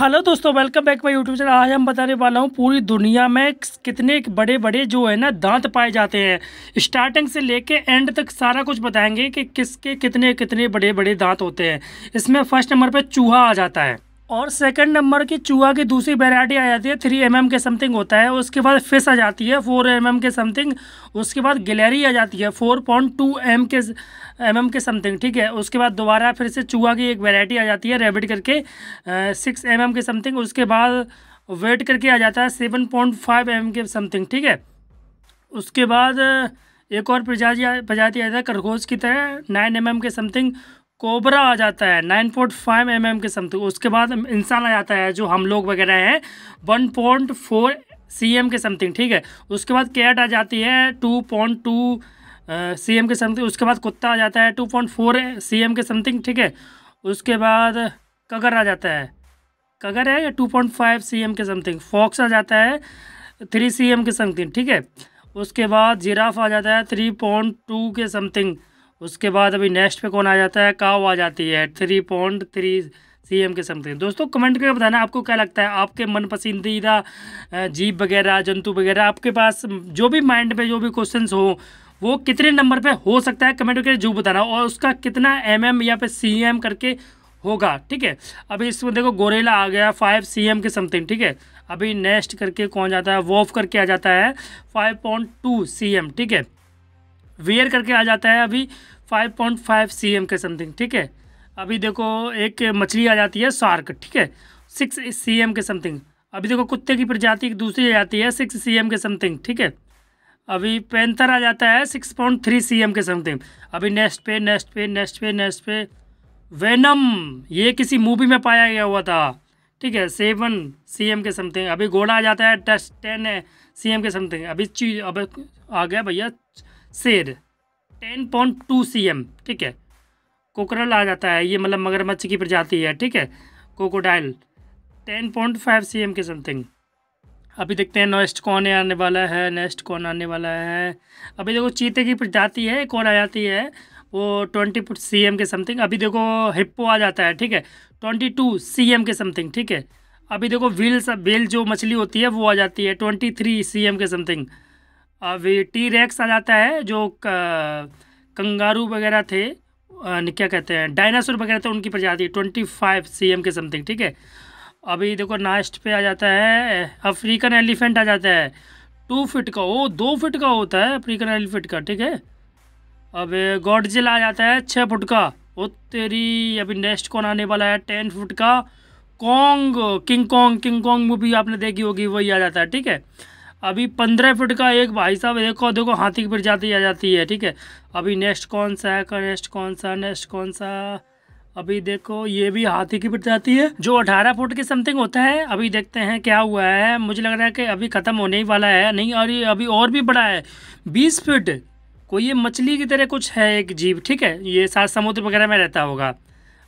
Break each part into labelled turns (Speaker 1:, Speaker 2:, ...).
Speaker 1: hello दोस्तों welcome back my YouTube channel आज हम बताने वाला हूँ पूरी दुनिया में कितने बड़े बड़े जो है ना दांत पाए जाते हैं स्टार्टिंग से लेके एंड तक सारा कुछ बताएंगे कि किसके कितने कितने बड़े बड़े दांत होते हैं इसमें फर्स्ट नंबर पर चूहा आ जाता है और सेकंड नंबर की चूहा की दूसरी वेराइटी आ जाती है थ्री एम mm के समथिंग होता है उसके बाद फिश आ जाती है फोर एम mm के समथिंग उसके बाद गिलहरी आ जाती है फोर पॉइंट टू एम के एम mm के समथिंग ठीक है उसके बाद दोबारा फिर से चूहा की एक वेराइटी आ जाती है रेबिड करके सिक्स एम एम के समथिंग उसके बाद वेट करके आ जाता है सेवन पॉइंट फाइव एम के समथिंग ठीक है उसके बाद एक और प्रजाति प्रजाति आ जाता है खरगोश की तरह नाइन एम एम के समथिंग कोबरा आ जाता है nine point five M M के समथिंग उसके बाद इंसान आ जाता है जो हम लोग वगैरह हैं one point four C M के समथिंग ठीक है उसके बाद कैट आ जाती है two point two C M के समथिंग उसके बाद कुत्ता आ जाता है two point four C M के समथिंग ठीक है उसके बाद कगर आ जाता है कगर है या two point five C M के समथिंग फॉक्स आ जाता है थ्री सी एम के समथिंग ठीक है उसके बाद जिराफ आ जाता है थ्री पॉइंट टू के समथिंग उसके बाद अभी नेक्स्ट पे कौन आ जाता है काव आ जाती है three point three C M के समथिंग दोस्तों कमेंट करके बताना आपको क्या लगता है आपके मन पसंदीदा जीव वगैरह जंतु वगैरह आपके पास जो भी माइंड में जो भी क्वेश्चन हो वो कितने नंबर पे हो सकता है कमेंट करके जो बताना और उसका कितना एम एम या फिर सी एम करके होगा ठीक है अभी इसमें देखो गोरेला आ गया फाइव सी एम के समथिंग ठीक है अभी नेक्स्ट करके कौन जाता है वॉफ करके आ जाता है five point two C M ठीक है वेयर करके आ जाता है अभी 5.5 पॉइंट के समथिंग ठीक है अभी देखो एक मछली आ जाती है शार्क ठीक है सिक्स सी के समथिंग अभी देखो कुत्ते की प्रजाति दूसरी आ जाती है सिक्स सी के समथिंग ठीक है अभी पेंथर आ जाता है सिक्स पॉइंट थ्री सी के समथिंग अभी नेक्स्ट पे नेक्स्ट पे नेक्स्ट पे नेक्स्ट पे वेनम ये किसी मूवी में पाया गया हुआ था ठीक है सेवन सी के समथिंग अभी घोड़ा आ जाता है टेस्ट टेन सी के समथिंग अभी चीज अब आ गया भैया शेर ten point two C M ठीक है कोकरल आ जाता है ये मतलब मगरमच्छ की प्रजाति है ठीक है crocodile ten point five C M के समथिंग अभी देखते हैं नेक्स्ट कौन आने वाला है नेक्स्ट कौन आने वाला है अभी देखो चीते की प्रजाति है कौन आ जाती है वो ट्वेंटी सी एम के समथिंग अभी देखो हिप्पो आ जाता है ठीक है ट्वेंटी टू सी एम के समथिंग ठीक है अभी देखो व्हील सब जो मछली होती है वो आ जाती है ट्वेंटी थ्री सी एम के समथिंग अभी टी रेक्स आ जाता है जो कंगारू वगैरह थे क्या कहते हैं डायनासोर वगैरह थे उनकी प्रजाति ट्वेंटी फाइव सी एम के समथिंग ठीक है अभी देखो नास्ट पे आ जाता है अफ्रीकन एलिफेंट आ जाता है टू फिट का ओ दो फिट का होता है अफ्रीकन एलिफेंट का ठीक है अब गॉडजिल आ जाता है छः फुट का ओ तेरी अभी नेक्स्ट कौन आने वाला है टेन फुट का Kong King Kong King Kong movie आपने देखी होगी वही आ जाता है ठीक है अभी पंद्रह फिट का एक भाई साहब देखो देखो हाथी की प्रजाति आ जाती है ठीक है अभी नेक्स्ट कौन सा है नेक्स्ट कौन सा नेक्स्ट कौन सा अभी देखो ये भी हाथी की प्रजाति है जो अठारह फुट के समथिंग होता है अभी देखते हैं क्या हुआ है मुझे लग रहा है कि अभी ख़त्म होने ही वाला है नहीं और ये अभी और भी बड़ा है बीस फिट कोई ये मछली की तरह कुछ है एक जीव ठीक है ये सात समुद्र वगैरह में रहता होगा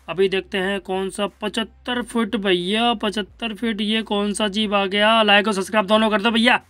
Speaker 1: अभी देखते हैं कौन सा पचहत्तर फुट भैया पचहत्तर फिट ये कौन सा जीव आ गया लाइक और सब्सक्राइब दोनों कर दो भैया